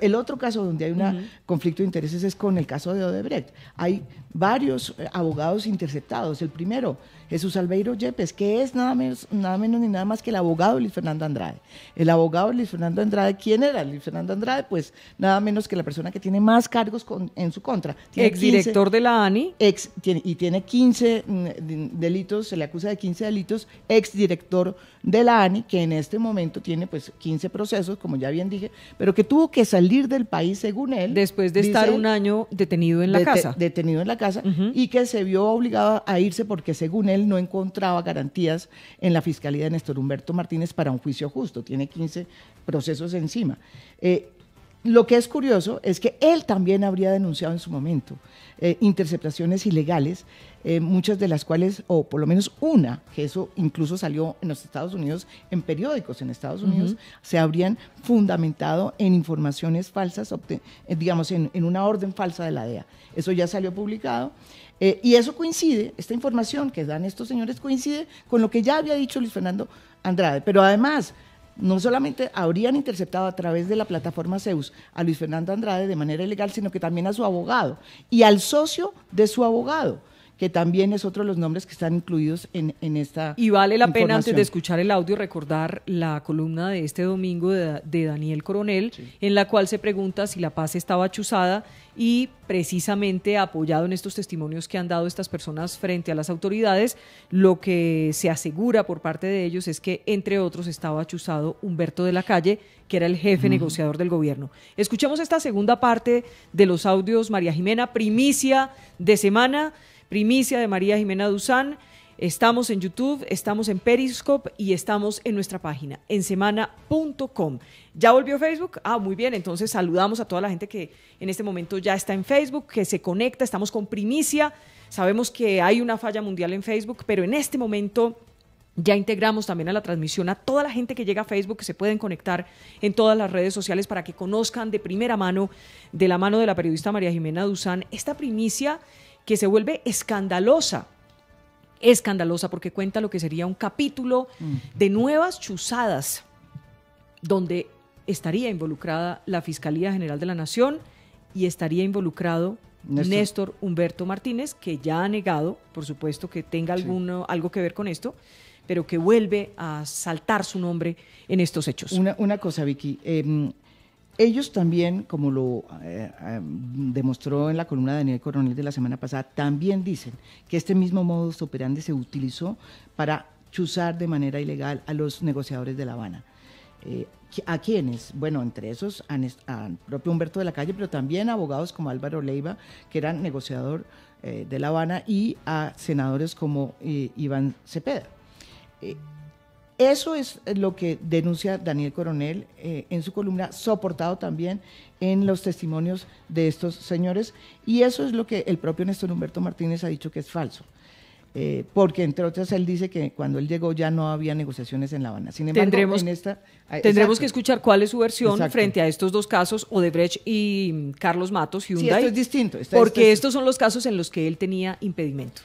El otro caso donde hay un conflicto de intereses es con el caso de Odebrecht. Hay varios eh, abogados interceptados. El primero, Jesús Albeiro Yepes, que es nada menos, nada menos ni nada más que el abogado Luis Fernando Andrade. El abogado Luis Fernando Andrade, ¿quién era Luis Fernando Andrade? Pues nada menos que la persona que tiene más cargos con, en su contra. ex director de la ANI. Ex, y tiene 15 mm, delitos, se le acusa de 15 delitos, ex director de la ANI, que en este momento tiene pues 15 procesos, como ya bien dije, pero que tuvo que salir salir del país, según él. Después de estar un año detenido en la casa. Detenido en la casa y que se vio obligado a irse porque, según él, no encontraba garantías en la fiscalía de Néstor Humberto Martínez para un juicio justo. Tiene 15 procesos encima. Eh, lo que es curioso es que él también habría denunciado en su momento eh, interceptaciones ilegales, eh, muchas de las cuales, o por lo menos una, que eso incluso salió en los Estados Unidos, en periódicos en Estados Unidos, se habrían fundamentado en informaciones falsas, eh, digamos, en, una orden falsa de la DEA. Eso ya salió publicado. y eso coincide, esta información que dan estos señores coincide con lo que ya había dicho Luis Fernando Andrade. Pero además, no solamente habrían interceptado a través de la plataforma Zeus a Luis Fernando Andrade de manera ilegal, sino que también a su abogado y al socio de su abogado que también es otro de los nombres que están incluidos en, esta. Y vale la pena, antes de escuchar el audio, recordar la columna de este domingo de, Daniel Coronel, en la cual se pregunta si la paz estaba chuzada y precisamente apoyado en estos testimonios que han dado estas personas frente a las autoridades, lo que se asegura por parte de ellos es que, entre otros, estaba chuzado Humberto de la Calle, que era el jefe negociador del gobierno. Escuchemos esta segunda parte de los audios, María Jimena, primicia de semana. Primicia de María Jimena Duzán. Estamos en YouTube, estamos en Periscope y estamos en nuestra página, en semana.com. ¿Ya volvió Facebook? Ah, muy bien, entonces saludamos a toda la gente que en este momento ya está en Facebook, que se conecta, estamos con primicia. Sabemos que hay una falla mundial en Facebook, pero en este momento ya integramos también a la transmisión a toda la gente que llega a Facebook, que se pueden conectar en todas las redes sociales para que conozcan de primera mano, de la mano de la periodista María Jimena Duzán, esta primicia que se vuelve escandalosa escandalosa porque cuenta lo que sería un capítulo de nuevas chuzadas donde estaría involucrada la Fiscalía General de la Nación y estaría involucrado Néstor, Humberto Martínez, que ya ha negado, por supuesto, que tenga alguno, algo que ver con esto, pero que vuelve a saltar su nombre en estos hechos. Una, cosa, Vicky. Em, ellos también, como lo eh, eh, demostró en la columna de Daniel Coronel de la semana pasada, también dicen que este mismo modus operandi se utilizó para chuzar de manera ilegal a los negociadores de La Habana. Eh, ¿A quiénes? Bueno, entre esos al propio Humberto de la Calle, pero también a abogados como Álvaro Leiva, que era negociador de La Habana, y a senadores como Iván Cepeda. Eso es eh, lo que denuncia Daniel Coronel eh, en su columna, soportado también en los testimonios de estos señores, y eso es lo que el propio Néstor Humberto Martínez ha dicho que es falso. Eh, porque entre otras él dice que cuando él llegó ya no había negociaciones en La Habana. Sin embargo, tendremos, ah, que escuchar cuál es su versión frente a estos dos casos, Odebrecht y mm, Carlos Matos, Hyundai. Sí, esto es distinto. porque estos son los casos en los que él tenía impedimento.